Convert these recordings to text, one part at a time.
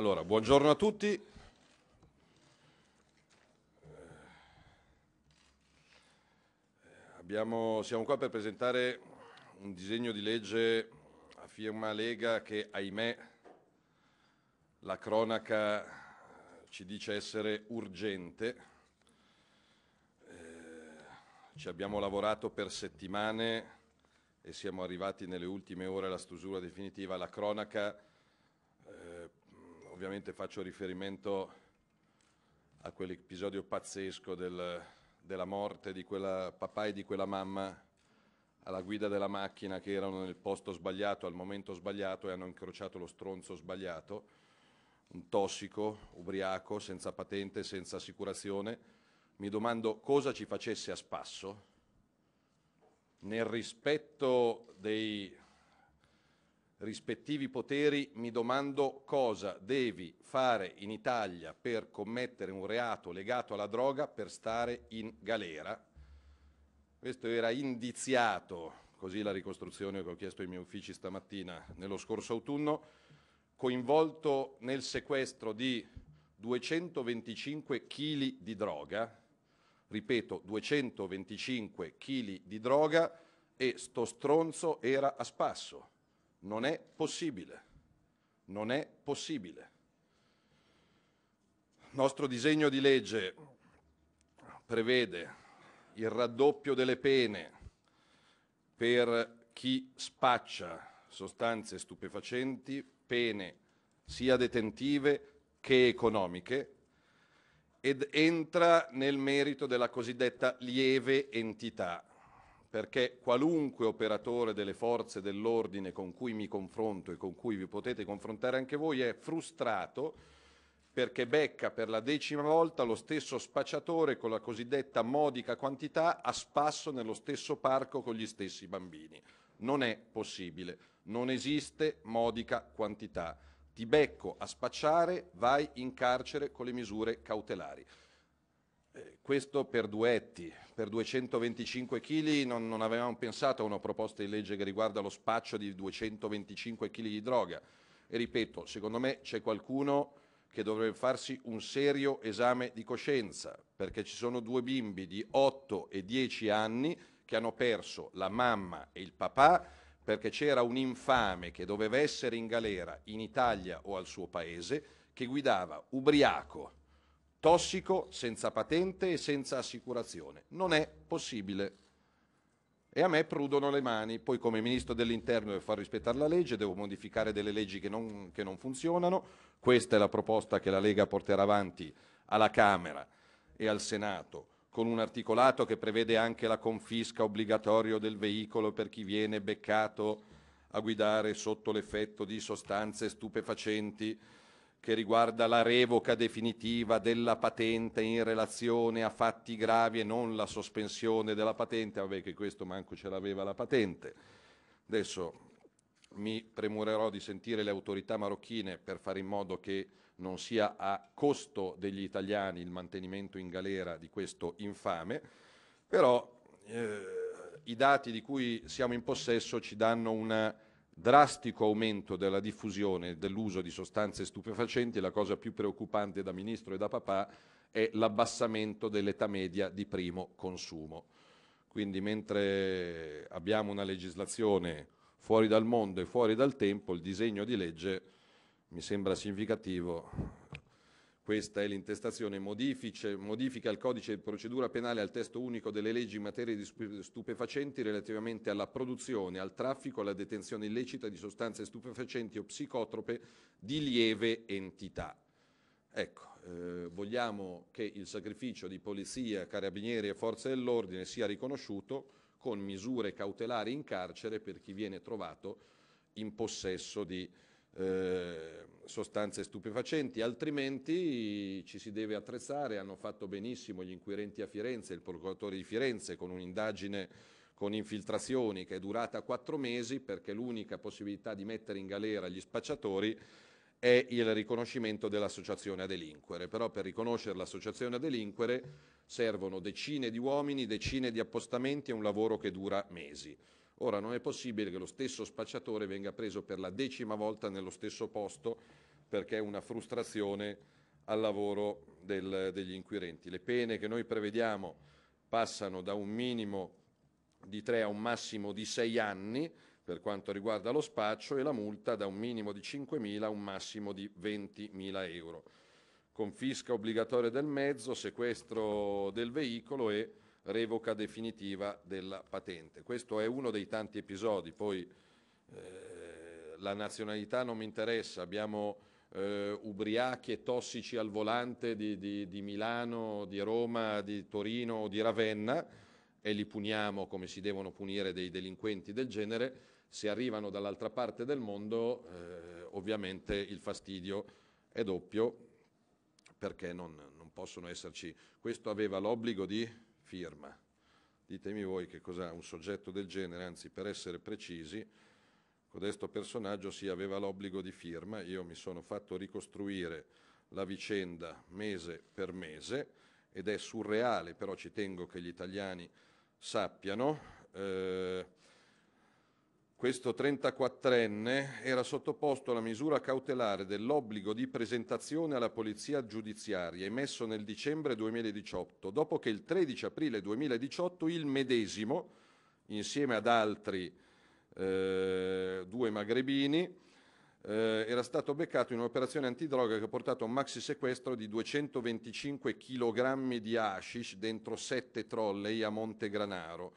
Allora, buongiorno a tutti. Eh, abbiamo, siamo qua per presentare un disegno di legge a firma Lega che, ahimè, la cronaca eh, ci dice essere urgente. Eh, ci abbiamo lavorato per settimane e siamo arrivati nelle ultime ore alla stesura definitiva. La cronaca ovviamente faccio riferimento a quell'episodio pazzesco del, della morte di quella papà e di quella mamma alla guida della macchina che erano nel posto sbagliato al momento sbagliato e hanno incrociato lo stronzo sbagliato, un tossico, ubriaco, senza patente, senza assicurazione. Mi domando cosa ci facesse a spasso nel rispetto dei rispettivi poteri, mi domando cosa devi fare in Italia per commettere un reato legato alla droga per stare in galera. Questo era indiziato, così la ricostruzione che ho chiesto ai miei uffici stamattina, nello scorso autunno, coinvolto nel sequestro di 225 kg di droga, ripeto, 225 kg di droga e sto stronzo era a spasso non è possibile. Non è possibile. Il nostro disegno di legge prevede il raddoppio delle pene per chi spaccia sostanze stupefacenti, pene sia detentive che economiche, ed entra nel merito della cosiddetta lieve entità perché qualunque operatore delle forze dell'ordine con cui mi confronto e con cui vi potete confrontare anche voi è frustrato perché becca per la decima volta lo stesso spacciatore con la cosiddetta modica quantità a spasso nello stesso parco con gli stessi bambini. Non è possibile, non esiste modica quantità. Ti becco a spacciare, vai in carcere con le misure cautelari. Eh, questo per duetti, per 225 kg non, non, avevamo pensato a una proposta di legge che riguarda lo spaccio di 225 kg di droga. E ripeto, secondo me c'è qualcuno che dovrebbe farsi un serio esame di coscienza, perché ci sono due bimbi di 8 e 10 anni che hanno perso la mamma e il papà perché c'era un infame che doveva essere in galera in Italia o al suo paese che guidava ubriaco tossico, senza patente e senza assicurazione. Non è possibile. E a me prudono le mani. Poi come Ministro dell'Interno devo far rispettare la legge, devo modificare delle leggi che non, che non funzionano. Questa è la proposta che la Lega porterà avanti alla Camera e al Senato con un articolato che prevede anche la confisca obbligatoria del veicolo per chi viene beccato a guidare sotto l'effetto di sostanze stupefacenti che riguarda la revoca definitiva della patente in relazione a fatti gravi e non la sospensione della patente, vabbè che questo manco ce l'aveva la patente. Adesso mi premurerò di sentire le autorità marocchine per fare in modo che non sia a costo degli italiani il mantenimento in galera di questo infame, però eh, i dati di cui siamo in possesso ci danno una drastico aumento della diffusione dell'uso di sostanze stupefacenti, la cosa più preoccupante da ministro e da papà è l'abbassamento dell'età media di primo consumo. Quindi mentre abbiamo una legislazione fuori dal mondo e fuori dal tempo, il disegno di legge mi sembra significativo questa è l'intestazione. modifica il codice di procedura penale al testo unico delle leggi in materia di stupefacenti relativamente alla produzione, al traffico, alla detenzione illecita di sostanze stupefacenti o psicotrope di lieve entità. Ecco, eh, vogliamo che il sacrificio di polizia, carabinieri e forze dell'ordine sia riconosciuto con misure cautelari in carcere per chi viene trovato in possesso di eh, sostanze stupefacenti, altrimenti ci si deve attrezzare, hanno fatto benissimo gli inquirenti a Firenze, il procuratore di Firenze con un'indagine con infiltrazioni che è durata quattro mesi perché l'unica possibilità di mettere in galera gli spacciatori è il riconoscimento dell'associazione a delinquere, però per riconoscere l'associazione a delinquere servono decine di uomini, decine di appostamenti e un lavoro che dura mesi. Ora non è possibile che lo stesso spacciatore venga preso per la decima volta nello stesso posto perché è una frustrazione al lavoro del, degli inquirenti. Le pene che noi prevediamo passano da un minimo di tre a un massimo di sei anni per quanto riguarda lo spaccio e la multa da un minimo di 5.000 a un massimo di 20.000 euro. Confisca obbligatoria del mezzo, sequestro del veicolo e revoca definitiva della patente. Questo è uno dei tanti episodi, poi eh, la nazionalità non mi interessa, abbiamo eh, ubriachi e tossici al volante di, di, di Milano, di Roma, di Torino o di Ravenna e li puniamo come si devono punire dei delinquenti del genere, se arrivano dall'altra parte del mondo eh, ovviamente il fastidio è doppio perché non, non possono esserci. Questo aveva l'obbligo di firma. Ditemi voi che cos'ha un soggetto del genere, anzi per essere precisi, codesto personaggio si sì, aveva l'obbligo di firma, io mi sono fatto ricostruire la vicenda mese per mese ed è surreale, però ci tengo che gli italiani sappiano. Eh, questo 34enne era sottoposto alla misura cautelare dell'obbligo di presentazione alla polizia giudiziaria emesso nel dicembre 2018, dopo che il 13 aprile 2018 il medesimo, insieme ad altri eh, due magrebini, eh, era stato beccato in un'operazione antidroga che ha portato a un maxi sequestro di 225 kg di hashish dentro sette trolley a Monte Granaro,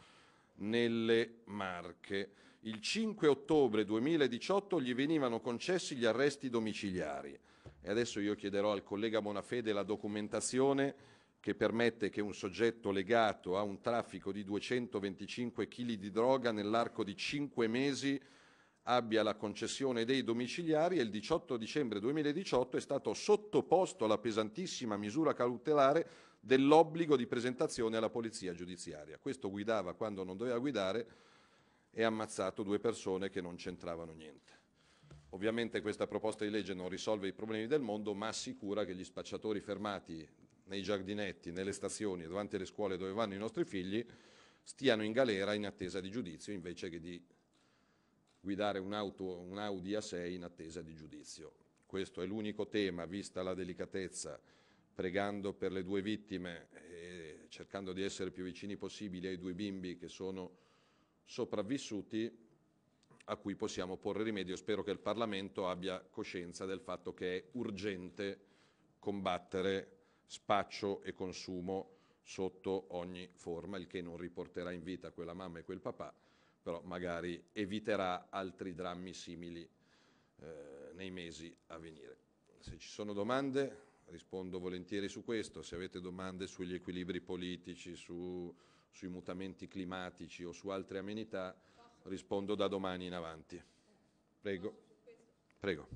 nelle Marche il 5 ottobre 2018 gli venivano concessi gli arresti domiciliari. E adesso io chiederò al collega Bonafede la documentazione che permette che un soggetto legato a un traffico di 225 kg di droga nell'arco di 5 mesi abbia la concessione dei domiciliari e il 18 dicembre 2018 è stato sottoposto alla pesantissima misura cautelare dell'obbligo di presentazione alla polizia giudiziaria. Questo guidava quando non doveva guidare e ammazzato due persone che non c'entravano niente. Ovviamente questa proposta di legge non risolve i problemi del mondo, ma assicura che gli spacciatori fermati nei giardinetti, nelle stazioni e davanti alle scuole dove vanno i nostri figli stiano in galera in attesa di giudizio invece che di guidare un'auto, un Audi A6 in attesa di giudizio. Questo è l'unico tema, vista la delicatezza, pregando per le due vittime e cercando di essere più vicini possibili ai due bimbi che sono sopravvissuti a cui possiamo porre rimedio. Spero che il Parlamento abbia coscienza del fatto che è urgente combattere spaccio e consumo sotto ogni forma, il che non riporterà in vita quella mamma e quel papà, però magari eviterà altri drammi simili eh, nei mesi a venire. Se ci sono domande rispondo volentieri su questo, se avete domande sugli equilibri politici, su sui mutamenti climatici o su altre amenità rispondo da domani in avanti. Prego. Prego.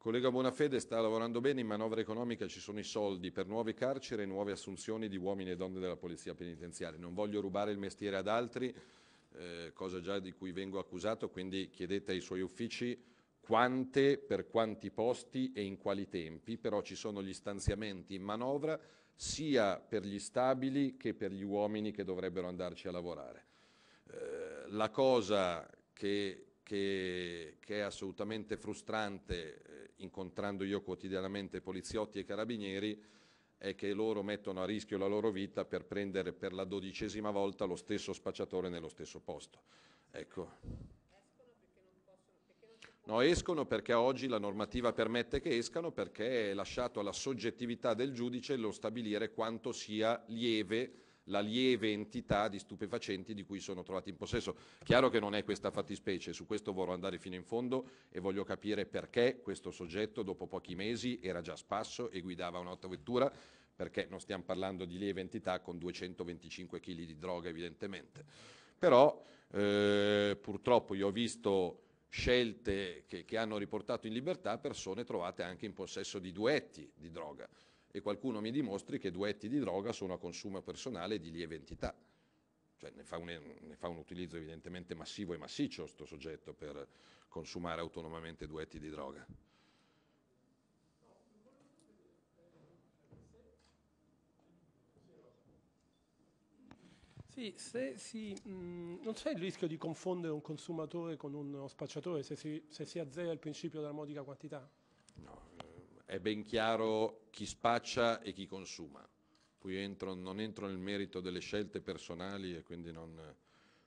collega Bonafede sta lavorando bene, in manovra economica ci sono i soldi per nuove carcere e nuove assunzioni di uomini e donne della polizia penitenziaria. Non voglio rubare il mestiere ad altri, eh, cosa già di cui vengo accusato, quindi chiedete ai suoi uffici quante, per quanti posti e in quali tempi, però ci sono gli stanziamenti in manovra sia per gli stabili che per gli uomini che dovrebbero andarci a lavorare. Eh, la cosa che, che, che è assolutamente frustrante incontrando io quotidianamente poliziotti e carabinieri, è che loro mettono a rischio la loro vita per prendere per la dodicesima volta lo stesso spacciatore nello stesso posto. Ecco. No, escono perché oggi la normativa permette che escano perché è lasciato alla soggettività del giudice lo stabilire quanto sia lieve la lieve entità di stupefacenti di cui sono trovati in possesso. Chiaro che non è questa fattispecie, su questo vorrò andare fino in fondo e voglio capire perché questo soggetto dopo pochi mesi era già spasso e guidava un'autovettura, perché non stiamo parlando di lieve entità con 225 kg di droga evidentemente. Però eh, purtroppo io ho visto scelte che, che hanno riportato in libertà persone trovate anche in possesso di duetti di droga e qualcuno mi dimostri che duetti di droga sono a consumo personale di lieve entità. Cioè ne fa, un, ne fa un utilizzo evidentemente massivo e massiccio questo soggetto per consumare autonomamente duetti di droga. Sì, se si, mh, mm, non c'è il rischio di confondere un consumatore con uno spacciatore se si, se si azzera il principio della modica quantità? No, è ben chiaro chi spaccia e chi consuma. Qui entro, non entro nel merito delle scelte personali e quindi non,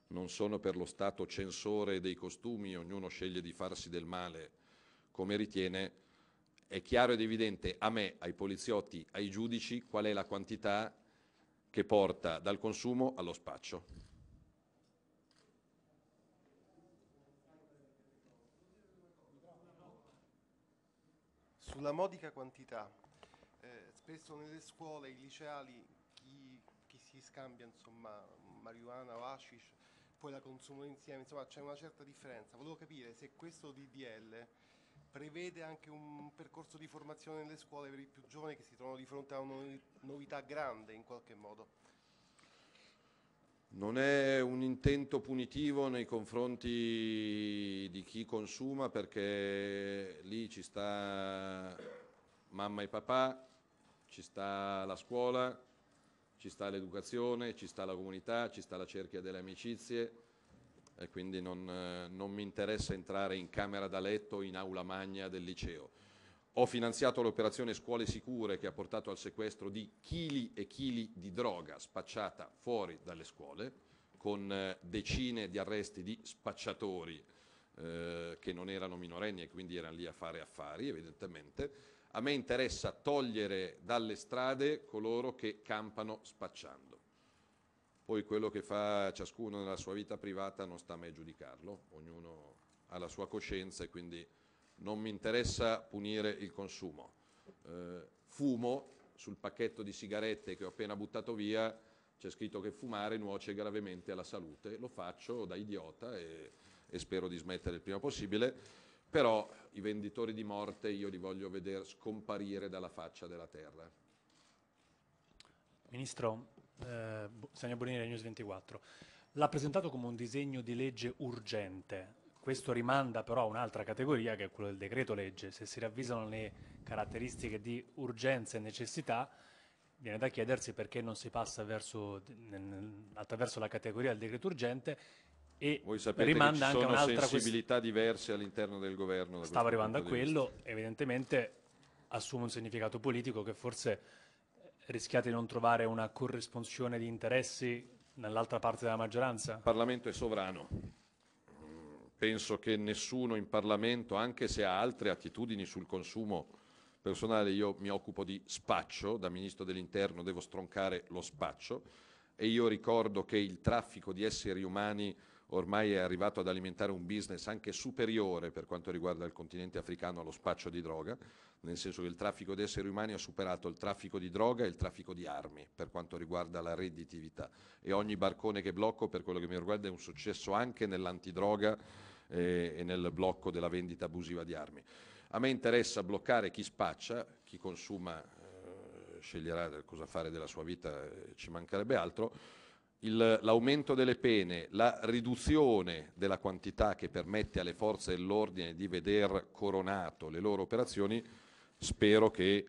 non sono per lo Stato censore dei costumi, ognuno sceglie di farsi del male come ritiene. È chiaro ed evidente a me, ai poliziotti, ai giudici qual è la quantità che porta dal consumo allo spaccio. sulla modica quantità. Eh, spesso nelle scuole, i liceali, chi, chi si scambia insomma, marijuana o hashish, poi la consumano insieme, insomma c'è una certa differenza. Volevo capire se questo DDL prevede anche un percorso di formazione nelle scuole per i più giovani che si trovano di fronte a una novità grande in qualche modo. Non è un intento punitivo nei confronti di chi consuma perché lì ci sta mamma e papà, ci sta la scuola, ci sta l'educazione, ci sta la comunità, ci sta la cerchia delle amicizie e quindi non, eh, non mi interessa entrare in camera da letto o in aula magna del liceo. Ho finanziato l'operazione Scuole Sicure che ha portato al sequestro di chili e chili di droga spacciata fuori dalle scuole, con eh, decine di arresti di spacciatori eh, che non erano minorenni e quindi erano lì a fare affari, evidentemente. A me interessa togliere dalle strade coloro che campano spacciando. Poi quello che fa ciascuno nella sua vita privata non sta a me giudicarlo, ognuno ha la sua coscienza e quindi non mi interessa punire il consumo. Eh, fumo, sul pacchetto di sigarette che ho appena buttato via c'è scritto che fumare nuoce gravemente alla salute, lo faccio da idiota e, e spero di smettere il prima possibile, però i venditori di morte io li voglio vedere scomparire dalla faccia della terra. Ministro, eh, Sania Bonini, News 24, l'ha presentato come un disegno di legge urgente, questo rimanda però a un'altra categoria che è quella del decreto legge. Se si ravvisano le caratteristiche di urgenza e necessità, viene da chiedersi perché non si passa verso, attraverso la categoria del decreto urgente e Voi sapete rimanda che ci sono sensibilità quest... diverse all'interno del governo. Stavo arrivando a quello, vista. evidentemente assume un significato politico che forse eh, rischiate di non trovare una corrispondenza di interessi nell'altra parte della maggioranza. Il Parlamento è sovrano penso che nessuno in Parlamento, anche se ha altre attitudini sul consumo personale, io mi occupo di spaccio, da Ministro dell'Interno devo stroncare lo spaccio e io ricordo che il traffico di esseri umani ormai è arrivato ad alimentare un business anche superiore per quanto riguarda il continente africano allo spaccio di droga, nel senso che il traffico di esseri umani ha superato il traffico di droga e il traffico di armi per quanto riguarda la redditività e ogni barcone che blocco per quello che mi riguarda è un successo anche nell'antidroga eh, e nel blocco della vendita abusiva di armi. A me interessa bloccare chi spaccia, chi consuma eh, sceglierà cosa fare della sua vita, eh, ci mancherebbe altro l'aumento delle pene, la riduzione della quantità che permette alle forze dell'ordine di veder coronato le loro operazioni, spero che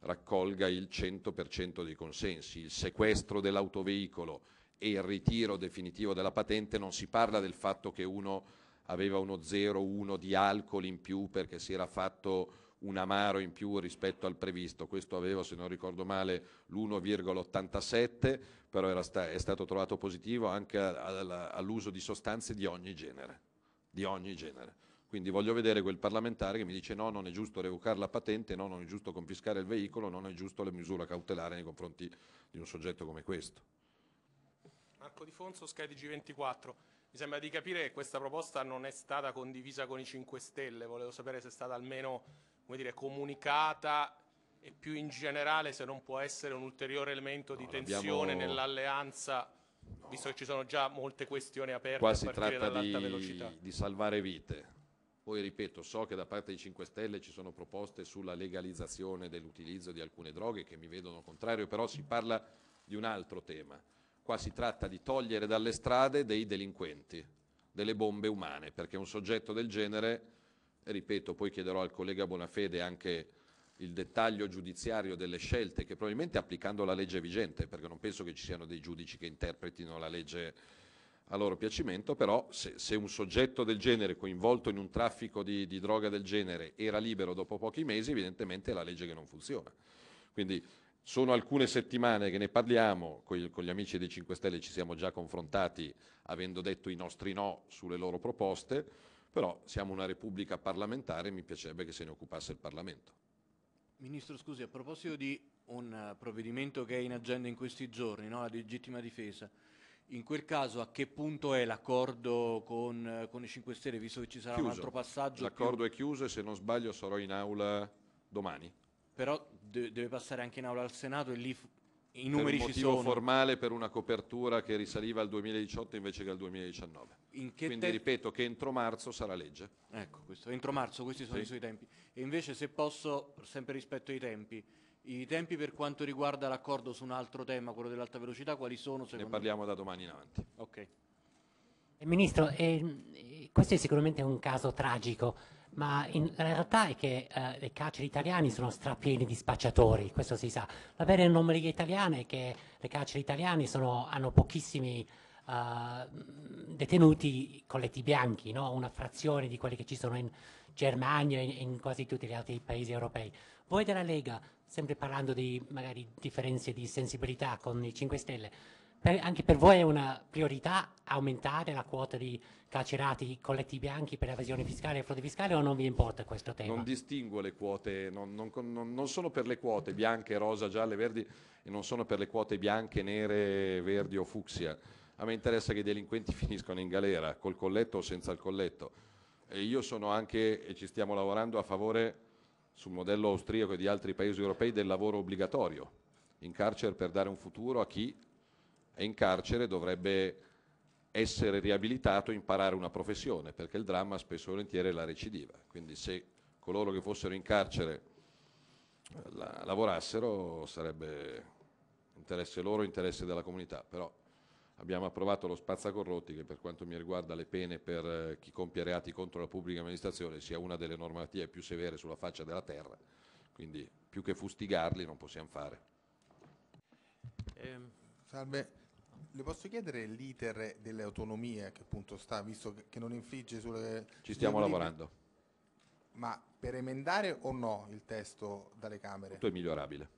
raccolga il 100% dei consensi. Il sequestro dell'autoveicolo e il ritiro definitivo della patente non si parla del fatto che uno aveva uno 0,1 di alcol in più perché si era fatto un amaro in più rispetto al previsto, questo aveva se non ricordo male l'1,87 però sta è stato trovato positivo anche all'uso di sostanze di ogni genere. Di ogni genere. Quindi voglio vedere quel parlamentare che mi dice no, non è giusto revocare la patente, no, non è giusto confiscare il veicolo, non è giusto la misura cautelare nei confronti di un soggetto come questo. Marco Di Fonso, Sky di G24. Mi sembra di capire che questa proposta non è stata condivisa con i 5 Stelle, volevo sapere se è stata almeno come dire, comunicata e più in generale se non può essere un ulteriore elemento no, di tensione nell'alleanza, no. visto che ci sono già molte questioni aperte Qua a partire dall'alta di, velocità. di salvare vite. Poi ripeto, so che da parte dei 5 Stelle ci sono proposte sulla legalizzazione dell'utilizzo di alcune droghe che mi vedono contrario, però si parla di un altro tema. Qua si tratta di togliere dalle strade dei delinquenti, delle bombe umane, perché un soggetto del genere ripeto, poi chiederò al collega Bonafede anche il dettaglio giudiziario delle scelte che probabilmente applicando la legge vigente, perché non penso che ci siano dei giudici che interpretino la legge a loro piacimento, però se, se un soggetto del genere coinvolto in un traffico di, di, droga del genere era libero dopo pochi mesi, evidentemente è la legge che non funziona. Quindi sono alcune settimane che ne parliamo, con, con gli amici dei 5 Stelle ci siamo già confrontati avendo detto i nostri no sulle loro proposte però siamo una repubblica parlamentare e mi piacerebbe che se ne occupasse il Parlamento. Ministro, scusi, a proposito di un eh, provvedimento che è in agenda in questi giorni, no? la legittima difesa, in quel caso a che punto è l'accordo con, eh, con, i 5 Stelle, visto che ci sarà chiuso. un altro passaggio? L'accordo più... è chiuso e se non sbaglio sarò in aula domani. Però de deve passare anche in aula al Senato e lì i numeri ci sono. formale per una copertura che risaliva al 2018 invece che al 2019. Quindi te... ripeto che entro marzo sarà legge. Ecco, questo. entro marzo questi sono sì. i suoi tempi. E invece se posso, sempre rispetto ai tempi, i tempi per quanto riguarda l'accordo su un altro tema, quello dell'alta velocità, quali sono? Ne parliamo me? da domani in avanti. Ok. Eh, ministro, ehm, eh, questo è sicuramente un caso tragico ma in, la realtà è che eh, le carceri italiane sono strapiene di spacciatori, questo si sa. La vera anomalia italiana è che le carceri italiane sono, hanno pochissimi uh, detenuti colletti bianchi, no? una frazione di quelli che ci sono in Germania e in, in, quasi tutti gli altri paesi europei. Voi della Lega, sempre parlando di magari differenze di sensibilità con i 5 Stelle, per, anche per voi è una priorità aumentare la quota di carcerati colletti bianchi per evasione fiscale e frode fiscale o non vi importa questo tema? Non distingo le quote, non, non, non, non, sono per le quote bianche, rosa, gialle, verdi e non sono per le quote bianche, nere, verdi o fucsia. A me interessa che i delinquenti finiscano in galera, col colletto o senza il colletto. E io sono anche, e ci stiamo lavorando a favore sul modello austriaco e di altri paesi europei, del lavoro obbligatorio in carcere per dare un futuro a chi è in carcere dovrebbe essere riabilitato e imparare una professione, perché il dramma spesso e volentieri è la recidiva. Quindi se coloro che fossero in carcere eh, la, lavorassero sarebbe interesse loro, interesse della comunità, però abbiamo approvato lo spazzacorrotti che per quanto mi riguarda le pene per eh, chi compie reati contro la pubblica amministrazione sia una delle normative più severe sulla faccia della terra, quindi più che fustigarli non possiamo fare. Eh, salve, le posso chiedere l'iter delle autonomie che appunto sta, visto che non infligge sulle... Ci stiamo sulle lavorando. Ma per emendare o no il testo dalle Camere? Tutto è migliorabile.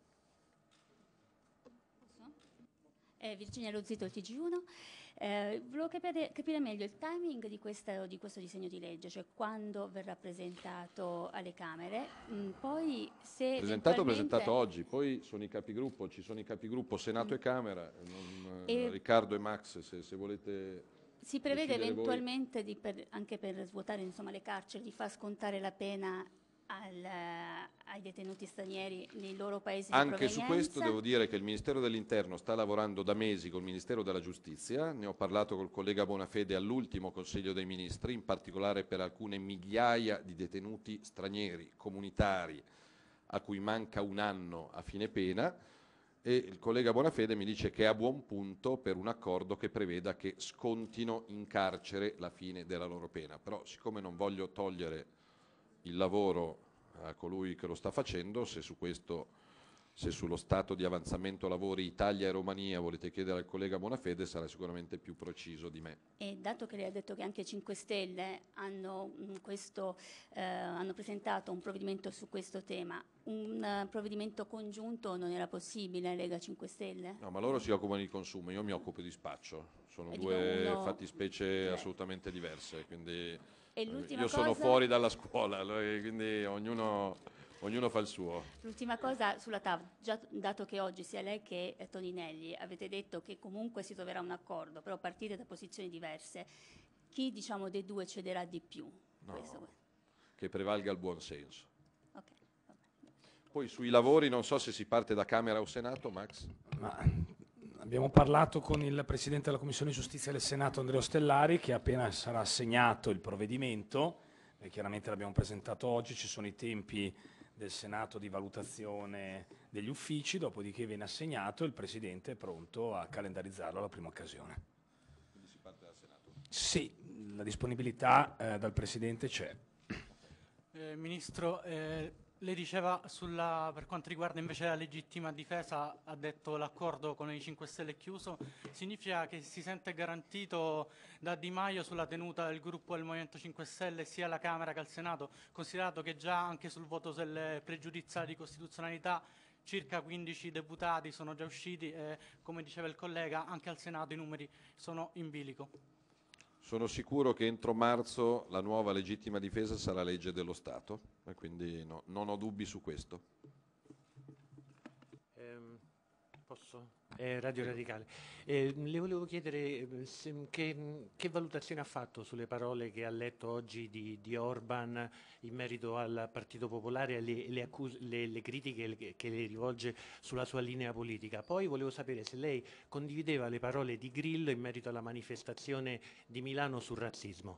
Eh, Virginia Lozzito, il TG1. Eh, volevo capire, capire, meglio il timing di, questa, di, questo disegno di legge, cioè quando verrà presentato alle Camere. Mm, poi se presentato, eventualmente... presentato oggi, poi sono i capigruppo, ci sono i capigruppo Senato mm. e Camera, eh, non, eh, e... Riccardo e Max se, se volete... Si prevede eventualmente, per, anche per svuotare insomma, le carceri, di far scontare la pena al, eh, ai detenuti stranieri nei loro paesi Anche su questo devo dire che il Ministero dell'Interno sta lavorando da mesi col Ministero della Giustizia, ne ho parlato col collega Bonafede all'ultimo Consiglio dei Ministri, in particolare per alcune migliaia di detenuti stranieri comunitari a cui manca un anno a fine pena e il collega Bonafede mi dice che è a buon punto per un accordo che preveda che scontino in carcere la fine della loro pena. Però siccome non voglio togliere il lavoro a colui che lo sta facendo, se, su questo, se sullo stato di avanzamento lavori Italia e Romania volete chiedere al collega Bonafede sarà sicuramente più preciso di me. E dato che lei ha detto che anche 5 Stelle hanno, mm, questo, eh, hanno presentato un provvedimento su questo tema, un eh, provvedimento congiunto non era possibile Lega 5 Stelle? No, ma loro si occupano di consumo, io mi occupo di spaccio, sono e eh, due uno... fattispecie eh. assolutamente diverse, quindi io sono fuori dalla scuola, quindi ognuno, ognuno, fa il suo. L'ultima cosa sulla TAV, già dato che oggi sia lei che eh, Toninelli avete detto che comunque si troverà un accordo, però partite da posizioni diverse, chi diciamo dei due cederà di più? No, questo? che prevalga il buon senso. Poi sui lavori non so se si parte da Camera o Senato, Max. Ma abbiamo parlato con il Presidente della Commissione Giustizia del Senato, Andrea Stellari, che appena sarà assegnato il provvedimento, eh, chiaramente l'abbiamo presentato oggi, ci sono i tempi del Senato di valutazione degli uffici, dopodiché viene assegnato e il Presidente è pronto a calendarizzarlo alla prima occasione. Quindi si parte dal Senato? Sì, la disponibilità eh, dal Presidente c'è. Eh, Ministro, eh, lei diceva sulla, per quanto riguarda invece la legittima difesa, ha detto l'accordo con i 5 Stelle chiuso, significa che si sente garantito da Di Maio sulla tenuta del gruppo del Movimento 5 Stelle sia alla Camera che al Senato, considerato che già anche sul voto delle pregiudiziali di costituzionalità circa 15 deputati sono già usciti e come diceva il collega anche al Senato i numeri sono in bilico. Sono sicuro che entro marzo la nuova legittima difesa sarà legge dello Stato e quindi no- non ho dubbi su questo. Posso? Eh, Radio Radicale. Eh, le volevo chiedere eh, se, che, che, valutazione ha fatto sulle parole che ha letto oggi di, di Orban in merito al Partito Popolare e le, le, le, le, critiche che le rivolge sulla sua linea politica. Poi volevo sapere se lei condivideva le parole di Grillo in merito alla manifestazione di Milano sul razzismo.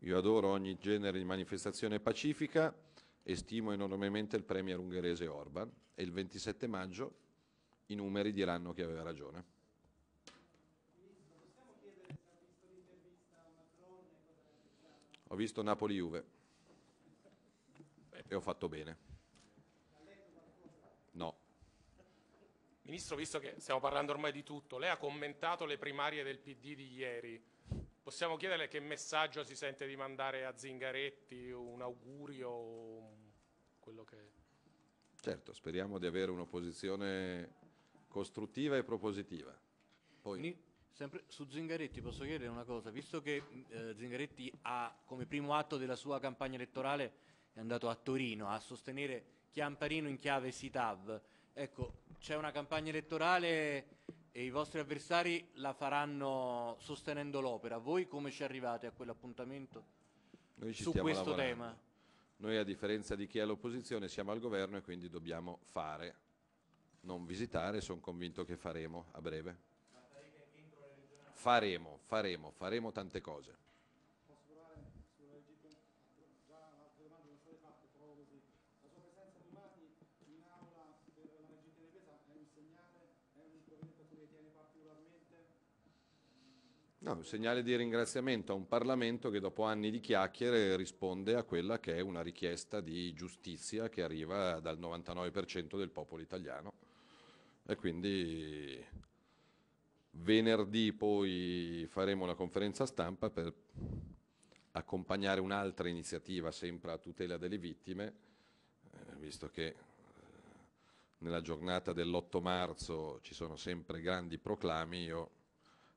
Io adoro ogni genere di manifestazione pacifica e stimo enormemente il premier ungherese Orban e il 27 maggio i numeri diranno che aveva ragione. Ho visto Napoli-Juve e ho fatto bene. No. Ministro, visto che stiamo parlando ormai di tutto, lei ha commentato le primarie del PD di ieri. Possiamo chiederle che messaggio si sente di mandare a Zingaretti, un augurio, quello che... Certo, speriamo di avere un'opposizione costruttiva e propositiva. Poi... Sempre su Zingaretti posso chiedere una cosa, visto che eh, Zingaretti ha come primo atto della sua campagna elettorale è andato a Torino a sostenere Chiamparino in chiave Sitav, ecco c'è una campagna elettorale e i vostri avversari la faranno sostenendo l'opera, voi come ci arrivate a quell'appuntamento su questo lavorando. tema? Noi a differenza di chi è all'opposizione siamo al governo e quindi dobbiamo fare non visitare, sono convinto che faremo a breve. Faremo, faremo, faremo tante cose. No, un segnale di ringraziamento a un Parlamento che dopo anni di chiacchiere risponde a quella che è una richiesta di giustizia che arriva dal 99% del popolo italiano e quindi venerdì poi faremo una conferenza stampa per accompagnare un'altra iniziativa sempre a tutela delle vittime, eh, visto che eh, nella giornata dell'8 marzo ci sono sempre grandi proclami, io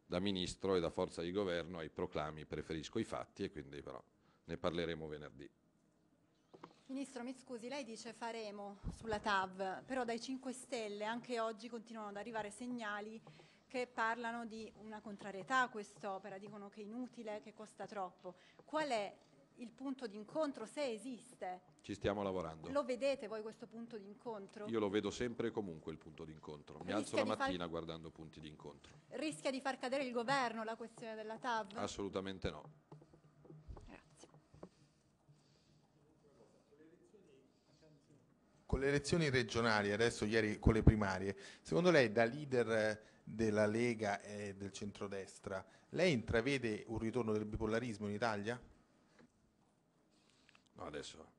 da ministro e da forza di governo ai proclami preferisco i fatti e quindi però ne parleremo venerdì. Ministro, mi scusi, lei dice faremo sulla TAV, però dai 5 Stelle anche oggi continuano ad arrivare segnali che parlano di una contrarietà a quest'opera, dicono che è inutile, che costa troppo. Qual è il punto d'incontro, se esiste? Ci stiamo lavorando. Lo vedete voi questo punto d'incontro? Io lo vedo sempre e comunque il punto d'incontro. Mi alzo la mattina far... guardando punti d'incontro. Rischia di far cadere il governo la questione della TAV? Assolutamente no. con le elezioni regionali, adesso ieri con le primarie, secondo lei da leader eh, della Lega e del centrodestra, lei intravede un ritorno del bipolarismo in Italia? No, adesso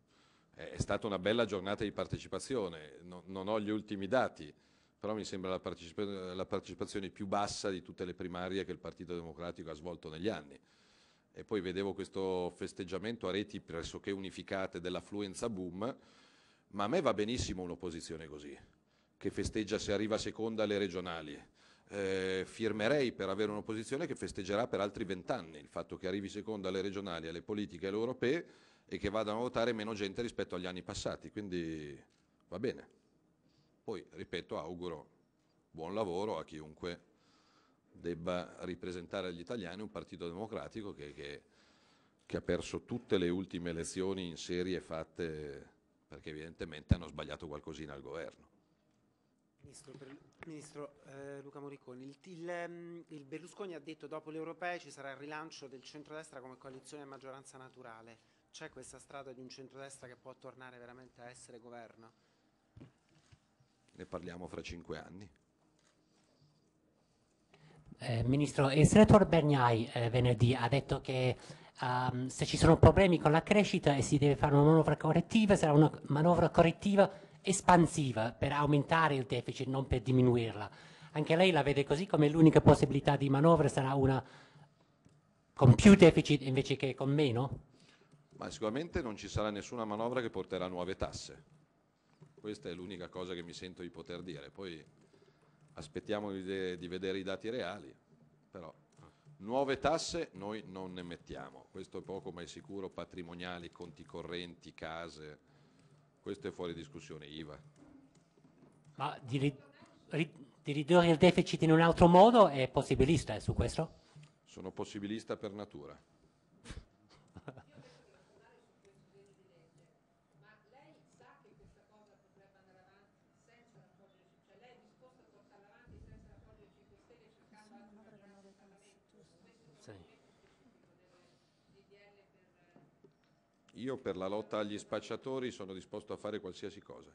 è stata una bella giornata di partecipazione, non ho gli ultimi dati, però mi sembra la, partecipazione più bassa di tutte le primarie che il Partito Democratico ha svolto negli anni. E poi vedevo questo festeggiamento a reti pressoché unificate dell'affluenza boom, ma a me va benissimo un'opposizione così, che festeggia se arriva seconda alle regionali. Eh, firmerei per avere un'opposizione che festeggerà per altri vent'anni il fatto che arrivi seconda alle regionali, alle politiche, alle europee e che vadano a votare meno gente rispetto agli anni passati. Quindi va bene. Poi, ripeto, auguro buon lavoro a chiunque debba ripresentare agli italiani un partito democratico che, che, che ha perso tutte le ultime elezioni in serie fatte perché evidentemente hanno sbagliato qualcosina al governo. Ministro, per, Ministro eh, Luca Moriconi, il, il, ehm, il, Berlusconi ha detto dopo le europee ci sarà il rilancio del centrodestra come coalizione a maggioranza naturale. C'è questa strada di un centrodestra che può tornare veramente a essere governo? Ne parliamo fra cinque anni. Eh, Ministro, il senatore Berniai eh, venerdì ha detto che um, se ci sono problemi con la crescita e si deve fare una manovra correttiva, sarà una manovra correttiva espansiva per aumentare il deficit, non per diminuirla. Anche lei la vede così come l'unica possibilità di manovra sarà una con più deficit invece che con meno? Ma sicuramente non ci sarà nessuna manovra che porterà nuove tasse. Questa è l'unica cosa che mi sento di poter dire. Poi aspettiamo di, di vedere i dati reali, però nuove tasse noi non ne mettiamo, questo è poco ma è sicuro, patrimoniali, conti correnti, case, questo è fuori discussione, IVA. Ma di, ri, ri, di ridurre il deficit in un altro modo è possibilista eh, su questo? Sono possibilista per natura. Io per la lotta agli spacciatori sono disposto a fare qualsiasi cosa.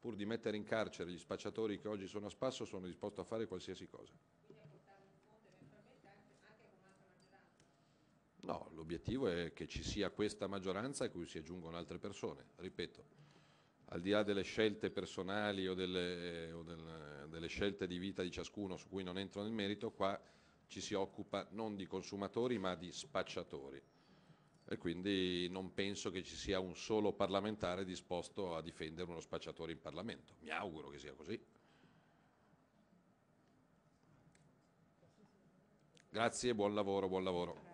Pur di mettere in carcere gli spacciatori che oggi sono a spasso sono disposto a fare qualsiasi cosa. No, l'obiettivo è che ci sia questa maggioranza a cui si aggiungono altre persone. Ripeto, al di là delle scelte personali o delle, o del, delle scelte di vita di ciascuno su cui non entro nel merito, qua ci si occupa non di consumatori ma di spacciatori e quindi non penso che ci sia un solo parlamentare disposto a difendere uno spacciatore in Parlamento. Mi auguro che sia così. Grazie, buon lavoro, buon lavoro.